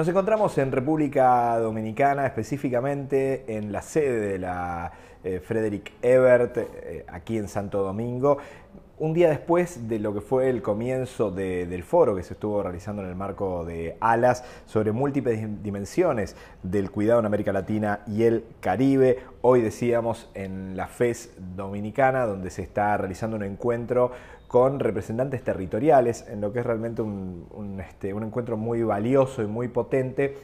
Nos encontramos en República Dominicana, específicamente en la sede de la eh, Frederick Ebert, eh, aquí en Santo Domingo. Un día después de lo que fue el comienzo del foro que se estuvo realizando en el marco de ALAS sobre múltiples dimensiones del cuidado en América Latina y el Caribe, hoy decíamos en la FES Dominicana, donde se está realizando un encuentro con representantes territoriales, en lo que es realmente este, un, encuentro muy valioso y muy potente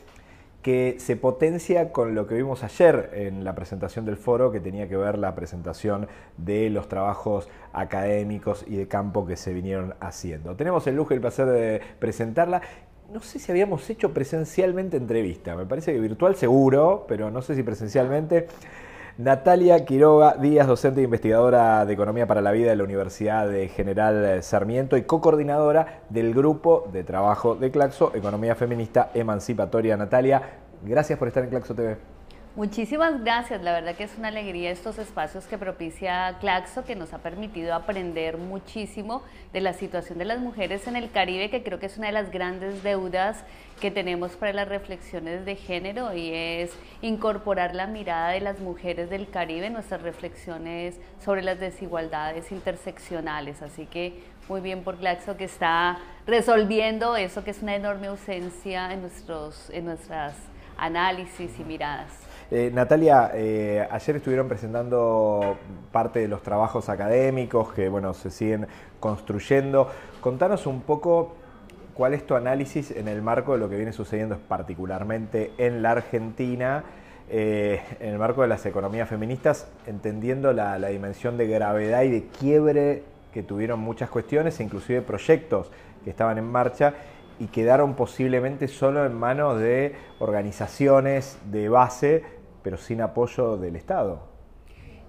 que se potencia con lo que vimos ayer en la presentación del foro, que tenía que ver la presentación de los trabajos académicos y de campo que se vinieron haciendo. Tenemos el lujo y el placer de presentarla. No sé si habíamos hecho presencialmente entrevista, me parece que virtual seguro, pero no sé si presencialmente. Natalia Quiroga Díaz, docente e investigadora de Economía para la Vida de la Universidad de General Sarmiento y co-coordinadora del grupo de trabajo de Claxo, Economía Feminista Emancipatoria. Natalia, gracias por estar en Claxo TV. Muchísimas gracias, la verdad que es una alegría estos espacios que propicia Claxo, que nos ha permitido aprender muchísimo de la situación de las mujeres en el Caribe, que creo que es una de las grandes deudas que tenemos para las reflexiones de género y es incorporar la mirada de las mujeres del Caribe en nuestras reflexiones sobre las desigualdades interseccionales. Así que muy bien por Claxo que está resolviendo eso que es una enorme ausencia en, nuestros, en nuestras análisis y miradas. Eh, Natalia, eh, ayer estuvieron presentando parte de los trabajos académicos que bueno, se siguen construyendo. Contanos un poco cuál es tu análisis en el marco de lo que viene sucediendo particularmente en la Argentina. Eh, en el marco de las economías feministas, entendiendo la, la, dimensión de gravedad y de quiebre que tuvieron muchas cuestiones, e inclusive proyectos que estaban en marcha y quedaron posiblemente solo en manos de organizaciones de base pero sin apoyo del Estado.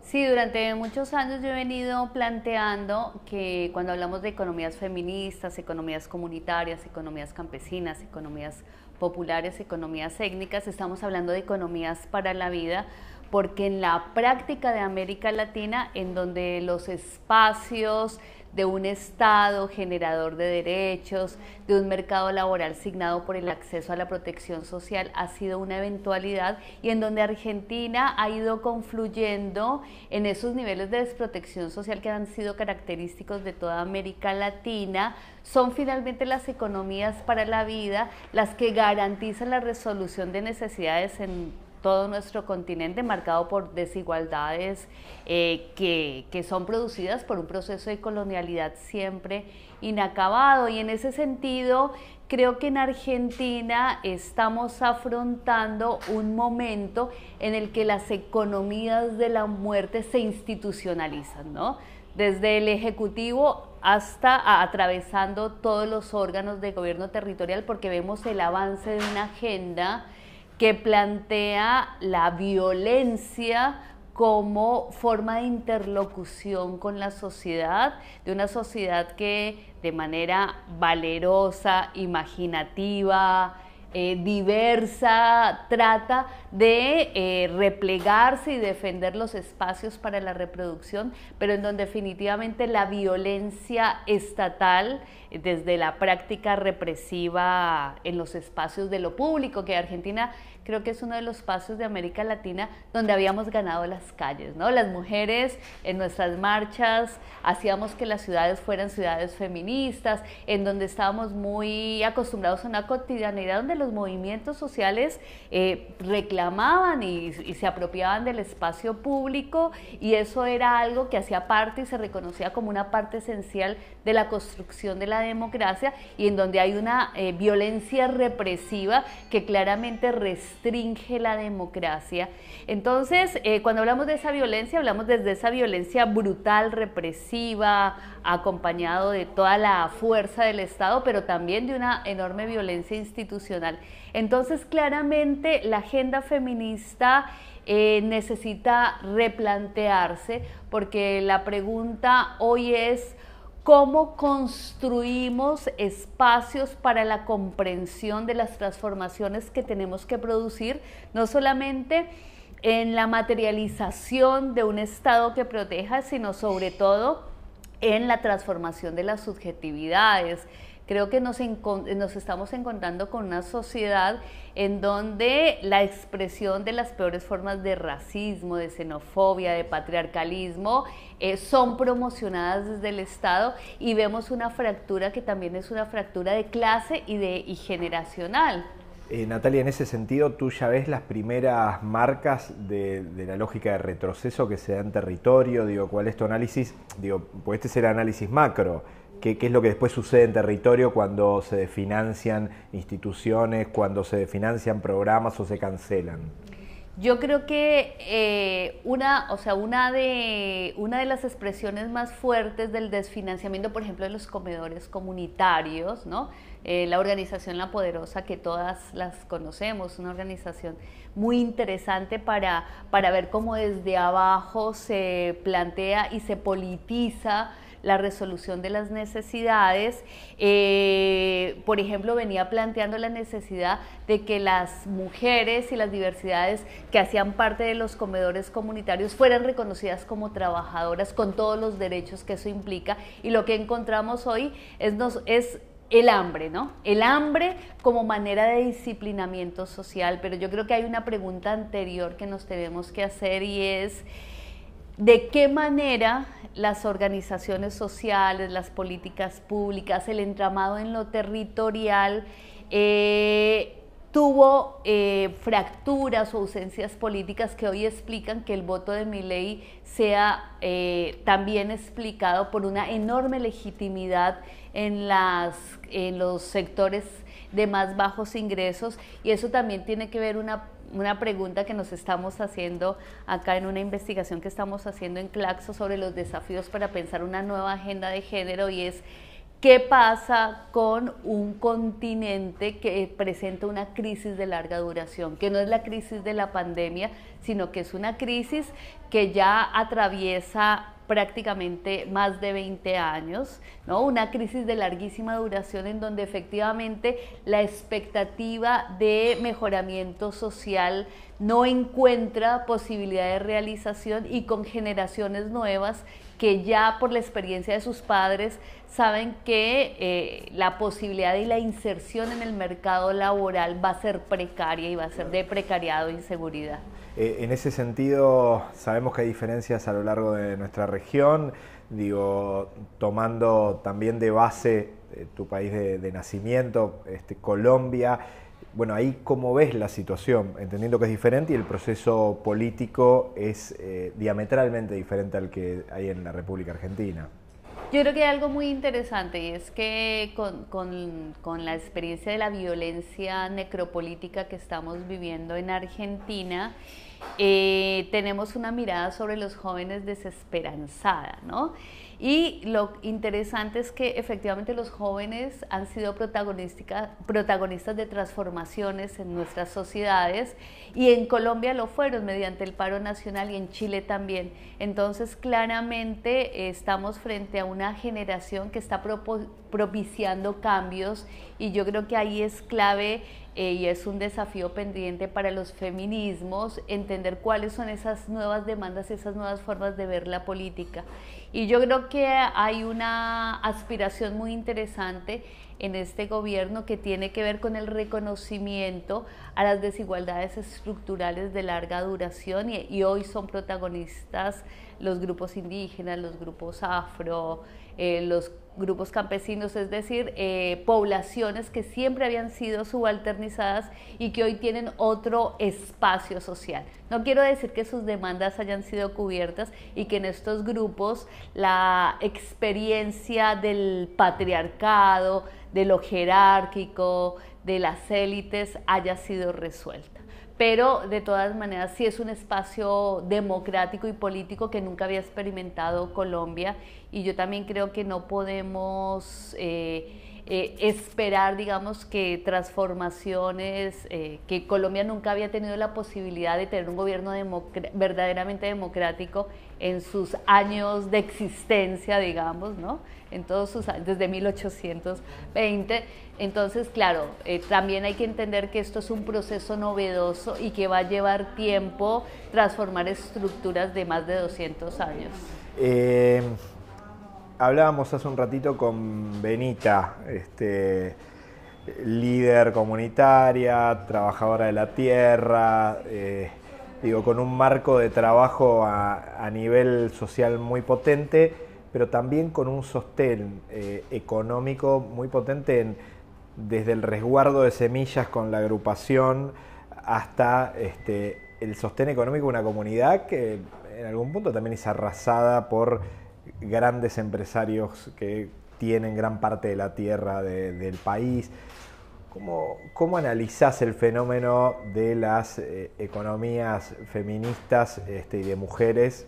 Sí, durante muchos años yo he venido planteando que cuando hablamos de economías feministas, economías comunitarias, economías campesinas, economías populares, economías étnicas, estamos hablando de economías para la vida, porque en la práctica de América Latina, en donde los espacios de un Estado generador de derechos, de un mercado laboral signado por el acceso a la protección social, ha sido una eventualidad y en donde Argentina ha ido confluyendo en esos niveles de desprotección social que han sido característicos de toda América Latina, son finalmente las economías para la vida las que garantizan la resolución de necesidades en todo nuestro continente marcado por desigualdades eh, que, son producidas por un proceso de colonialidad siempre inacabado. Y en ese sentido, creo que en Argentina estamos afrontando un momento en el que las economías de la muerte se institucionalizan, ¿no? Desde el Ejecutivo hasta atravesando todos los órganos de gobierno territorial porque vemos el avance de una agenda que plantea la violencia como forma de interlocución con la sociedad, de una sociedad que de manera valerosa, imaginativa, eh, diversa, trata de eh, replegarse y defender los espacios para la reproducción, pero en donde definitivamente la violencia estatal, eh, desde la práctica represiva en los espacios de lo público, que Argentina creo que es uno de los pasos de América Latina donde habíamos ganado las calles, ¿no? Las mujeres en nuestras marchas hacíamos que las ciudades fueran ciudades feministas, en donde estábamos muy acostumbrados a una cotidianidad donde los movimientos sociales eh, reclamaban y, se apropiaban del espacio público y eso era algo que hacía parte y se reconocía como una parte esencial de la construcción de la democracia y en donde hay una eh, violencia represiva que claramente resta restringe la democracia. Entonces, eh, cuando hablamos de esa violencia, hablamos desde esa violencia brutal, represiva, acompañado de toda la fuerza del Estado, pero también de una enorme violencia institucional. Entonces, claramente, la agenda feminista... Eh, necesita replantearse porque la pregunta hoy es cómo construimos espacios para la comprensión de las transformaciones que tenemos que producir, no solamente en la materialización de un Estado que proteja, sino sobre todo en la transformación de las subjetividades, Creo que nos, estamos encontrando con una sociedad en donde la expresión de las peores formas de racismo, de xenofobia, de patriarcalismo eh, son promocionadas desde el Estado y vemos una fractura que también es una fractura de clase y, de, generacional. Eh, Natalia, en ese sentido, tú ya ves las primeras marcas de, la lógica de retroceso que se da en territorio. Digo, ¿cuál es tu análisis? Digo, pues este es el análisis macro qué, es lo que después sucede en territorio cuando se desfinancian instituciones, cuando se desfinancian programas o se cancelan. Yo creo que eh, una, o sea, una de, una de las expresiones más fuertes del desfinanciamiento, por ejemplo, de los comedores comunitarios, ¿no? Eh, la organización La Poderosa, que todas las conocemos, una organización muy interesante para, para ver cómo desde abajo se plantea y se politiza la resolución de las necesidades. Eh, por ejemplo, venía planteando la necesidad de que las mujeres y las diversidades que hacían parte de los comedores comunitarios fueran reconocidas como trabajadoras con todos los derechos que eso implica. Y lo que encontramos hoy es, nos, es el hambre, ¿no? El hambre como manera de disciplinamiento social, pero yo creo que hay una pregunta anterior que nos tenemos que hacer y es, de qué manera las organizaciones sociales, las políticas públicas, el entramado en lo territorial, eh, tuvo eh, fracturas o ausencias políticas que hoy explican que el voto de mi ley sea eh, también explicado por una enorme legitimidad en, en los sectores de más bajos ingresos y eso también tiene que ver una una pregunta que nos estamos haciendo acá en una investigación que estamos haciendo en Claxo sobre los desafíos para pensar una nueva agenda de género y es qué pasa con un continente que presenta una crisis de larga duración, que no es la crisis de la pandemia, sino que es una crisis que ya atraviesa prácticamente más de 20 años, ¿no? Una crisis de larguísima duración en donde efectivamente la expectativa de mejoramiento social no encuentra posibilidad de realización y con generaciones nuevas que ya por la experiencia de sus padres saben que eh, la posibilidad y la inserción en el mercado laboral va a ser precaria y va a ser de precariado e inseguridad. Eh, en ese sentido, sabemos que hay diferencias a lo largo de nuestra región, digo, tomando también de base eh, tu país de, nacimiento, este, Colombia. Bueno, ahí cómo ves la situación, entendiendo que es diferente y el proceso político es eh, diametralmente diferente al que hay en la República Argentina. Yo creo que hay algo muy interesante y es que con, la experiencia de la violencia necropolítica que estamos viviendo en Argentina, eh, tenemos una mirada sobre los jóvenes desesperanzada, ¿no? Y lo interesante es que efectivamente los jóvenes han sido protagonistas de transformaciones en nuestras sociedades y en Colombia lo fueron mediante el paro nacional y en Chile también. Entonces claramente eh, estamos frente a una generación que está propiciando cambios y yo creo que ahí es clave eh, y es un desafío pendiente para los feminismos entender cuáles son esas nuevas demandas, esas nuevas formas de ver la política. Y yo creo que hay una aspiración muy interesante en este gobierno que tiene que ver con el reconocimiento a las desigualdades estructurales de larga duración y, hoy son protagonistas los grupos indígenas, los grupos afro, eh, los grupos campesinos, es decir, eh, poblaciones que siempre habían sido subalternizadas y que hoy tienen otro espacio social. No quiero decir que sus demandas hayan sido cubiertas y que en estos grupos la experiencia del patriarcado, de lo jerárquico, de las élites haya sido resuelta pero de todas maneras sí es un espacio democrático y político que nunca había experimentado Colombia y yo también creo que no podemos... Eh, eh, esperar, digamos, que transformaciones, eh, que Colombia nunca había tenido la posibilidad de tener un gobierno verdaderamente democrático en sus años de existencia, digamos, ¿no? En todos sus años, desde 1820. Entonces, claro, eh, también hay que entender que esto es un proceso novedoso y que va a llevar tiempo transformar estructuras de más de 200 años hablábamos hace un ratito con Benita, este, líder comunitaria, trabajadora de la tierra, eh, digo, con un marco de trabajo a, nivel social muy potente, pero también con un sostén eh, económico muy potente desde el resguardo de semillas con la agrupación hasta este, el sostén económico de una comunidad que en algún punto también es arrasada por grandes empresarios que tienen gran parte de la tierra del país. ¿Cómo, ¿Cómo, analizás el fenómeno de las eh, economías feministas este, y de mujeres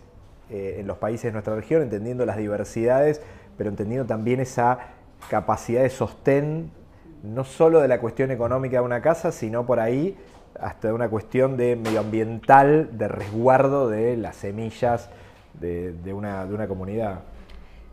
eh, en los países de nuestra región, entendiendo las diversidades, pero entendiendo también esa capacidad de sostén, no solo de la cuestión económica de una casa, sino por ahí hasta una cuestión de medioambiental, de resguardo de las semillas? de, una, comunidad.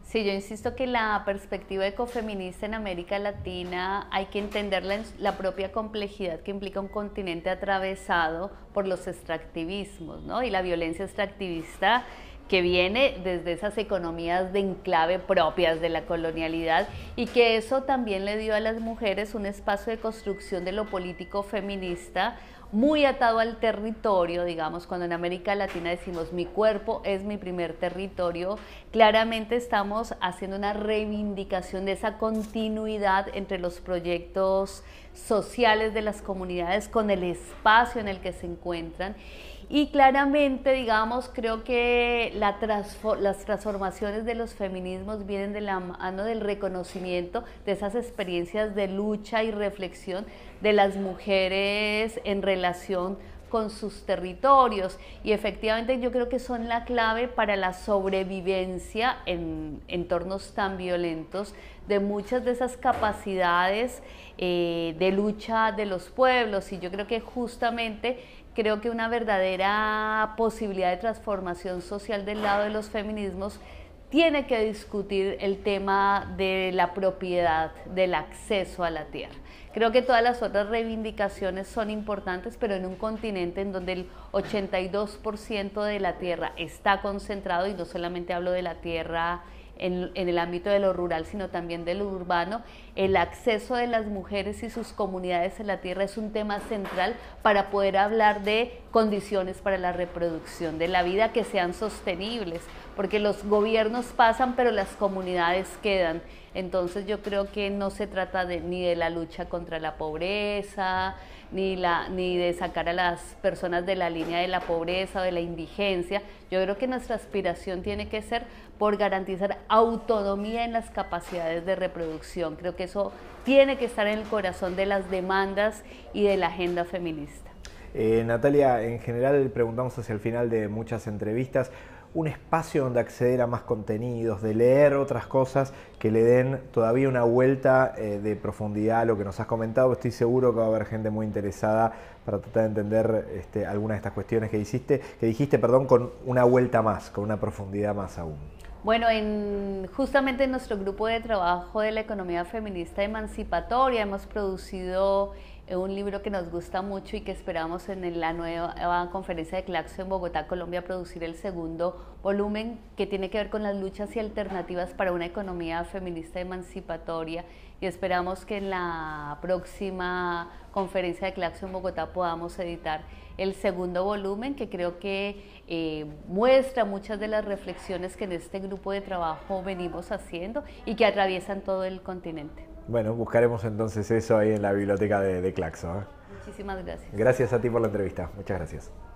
Sí, yo insisto que la perspectiva ecofeminista en América Latina hay que entender la propia complejidad que implica un continente atravesado por los extractivismos y la violencia extractivista que viene desde esas economías de enclave propias de la colonialidad y que eso también le dio a las mujeres un espacio de construcción de lo político feminista muy atado al territorio, digamos, cuando en América Latina decimos mi cuerpo es mi primer territorio, claramente estamos haciendo una reivindicación de esa continuidad entre los proyectos sociales de las comunidades con el espacio en el que se encuentran y claramente, digamos, creo que las transformaciones de los feminismos vienen de la mano del reconocimiento de esas experiencias de lucha y reflexión de las mujeres en relación con sus territorios y efectivamente yo creo que son la clave para la sobrevivencia en entornos tan violentos de muchas de esas capacidades eh, de lucha de los pueblos y yo creo que justamente Creo que una verdadera posibilidad de transformación social del lado de los feminismos tiene que discutir el tema de la propiedad, del acceso a la tierra. Creo que todas las otras reivindicaciones son importantes, pero en un continente en donde el 82% de la tierra está concentrado, y no solamente hablo de la tierra en, el ámbito de lo rural, sino también de lo urbano, el acceso de las mujeres y sus comunidades en la tierra es un tema central para poder hablar de condiciones para la reproducción de la vida que sean sostenibles, porque los gobiernos pasan pero las comunidades quedan. Entonces yo creo que no se trata ni de la lucha contra la pobreza, ni, ni de sacar a las personas de la línea de la pobreza o de la indigencia. Yo creo que nuestra aspiración tiene que ser por garantizar autonomía en las capacidades de reproducción. Creo que eso tiene que estar en el corazón de las demandas y de la agenda feminista. Eh, Natalia, en general preguntamos hacia el final de muchas entrevistas un espacio donde acceder a más contenidos, de leer otras cosas que le den todavía una vuelta eh, de profundidad a lo que nos has comentado. Estoy seguro que va a haber gente muy interesada para tratar de entender este, algunas de estas cuestiones que hiciste, que dijiste, perdón, con una vuelta más, con una profundidad más aún. Bueno, en, justamente en nuestro grupo de trabajo de la economía feminista emancipatoria hemos producido un libro que nos gusta mucho y que esperamos en la nueva conferencia de Claxo en Bogotá, Colombia, producir el segundo volumen que tiene que ver con las luchas y alternativas para una economía feminista emancipatoria. Y esperamos que en la próxima conferencia de Claxo en Bogotá podamos editar el segundo volumen que creo que eh, muestra muchas de las reflexiones que en este grupo de trabajo venimos haciendo y que atraviesan todo el continente. Bueno, buscaremos entonces eso ahí en la biblioteca de, Claxo. ¿eh? Muchísimas gracias. Gracias a ti por la entrevista. Muchas gracias.